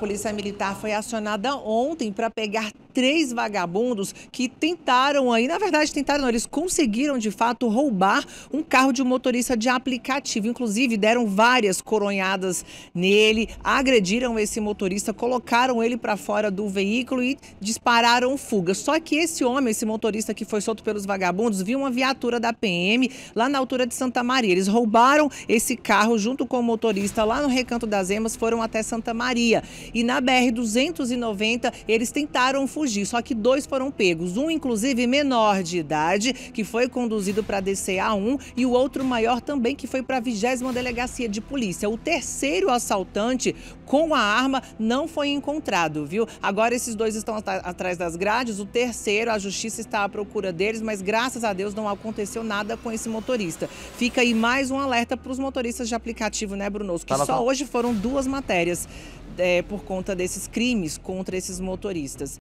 Polícia Militar foi acionada ontem para pegar três vagabundos que tentaram aí, na verdade tentaram, não, eles conseguiram de fato roubar um carro de um motorista de aplicativo. Inclusive deram várias coronhadas nele, agrediram esse motorista, colocaram ele para fora do veículo e dispararam fuga. Só que esse homem, esse motorista que foi solto pelos vagabundos, viu uma viatura da PM lá na altura de Santa Maria. Eles roubaram esse carro junto com o motorista lá no Recanto das Emas, foram até Santa Maria. E na BR 290 eles tentaram fugir fugir, só que dois foram pegos. Um, inclusive, menor de idade, que foi conduzido para a DCA1, e o outro maior também, que foi para a 20 Delegacia de Polícia. O terceiro assaltante com a arma não foi encontrado, viu? Agora esses dois estão atrás das grades, o terceiro, a justiça está à procura deles, mas graças a Deus não aconteceu nada com esse motorista. Fica aí mais um alerta para os motoristas de aplicativo, né, Bruno? Que só hoje foram duas matérias é, por conta desses crimes contra esses motoristas.